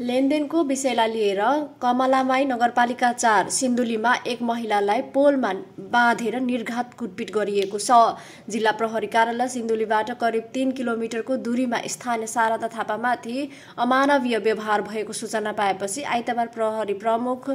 लेनदेनको विषयलाई लिएर कमलामाई नगरपालिका चार सिन्धुलीमा एक महिलालाई पोलमा बाँधेर निर्घात कुटपिट गरिएको छ जिल्ला प्रहरी कार्यालय सिन्धुलीबाट करिब तीन किलोमिटरको दूरीमा स्थानीय शारदा थापामाथि अमानवीय व्यवहार भएको सूचना पाएपछि आइतबार प्रहरी प्रमुख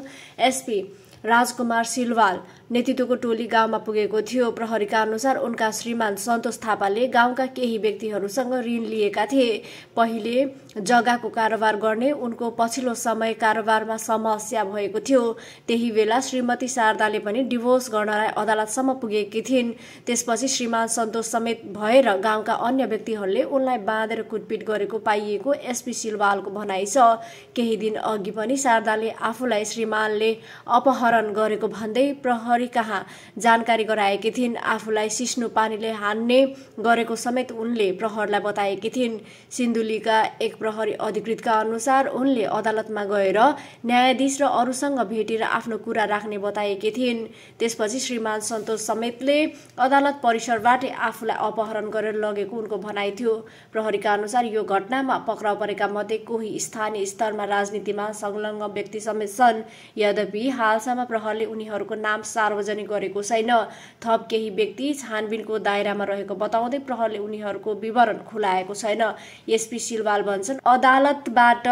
एसपी राजकुमार सिलवाल नेतृत्वको टोली गाउँमा पुगेको थियो प्रहरीका अनुसार उनका श्रीमान सन्तोष थापाले गाउँका केही व्यक्तिहरूसँग ऋण लिएका थिए पहिले जग्गाको कारोबार गर्ने उनको पछिल्लो समय कारोबारमा समस्या भएको थियो त्यही बेला श्रीमती शारदाले पनि डिभोर्स गर्नलाई अदालतसम्म पुगेकी थिइन् त्यसपछि श्रीमान सन्तोष समेत भएर गाउँका अन्य व्यक्तिहरूले उनलाई बाँधेर कुटपिट गरेको पाइएको एसपी सिलवालको भनाइ छ केही दिन अघि पनि शारदाले आफूलाई श्रीमानले अपहर अपहरण गरेको भन्दै प्रहरी कहाँ जानकारी गराएकी थिइन् आफूलाई सिस्नु पानीले हान्ने गरेको समेत उनले प्रहरलाई बताएकी थिइन् सिन्धुलीका एक प्रहरी अधिकृतका अनुसार उनले अदालतमा गएर न्यायाधीश र अरूसँग भेटेर आफ्नो कुरा राख्ने बताएकी थिइन् त्यसपछि श्रीमान सन्तोष समेतले अदालत परिसरबाट आफूलाई अपहरण गरेर लगेको उनको भनाइ थियो प्रहरीका अनुसार यो घटनामा पक्राउ परेका मध्ये कोही स्थानीय स्तरमा राजनीतिमा संलग्न व्यक्ति समेत छन् यद्यपि हालसम्म प्रहरले उनीहरूको नाम सार्वजनिक गरेको छैन थप केही व्यक्ति छानबिनको दायरामा रहेको बताउँदै प्रहरले उनीहरूको विवरण खुलाएको छैन एसपी सिलवाल भन्छन् अदालतबाट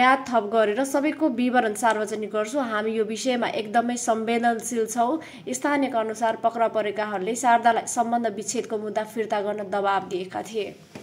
म्याद थप गरेर सबैको विवरण सार्वजनिक गर्छु हामी यो विषयमा एकदमै संवेदनशील छौँ स्थानीय अनुसार पक्राउ परेकाहरूले शारदालाई सम्बन्ध विच्छेदको मुद्दा फिर्ता गर्न दबाब दिएका थिए